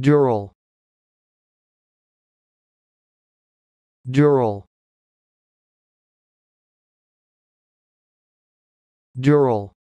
dural dural dural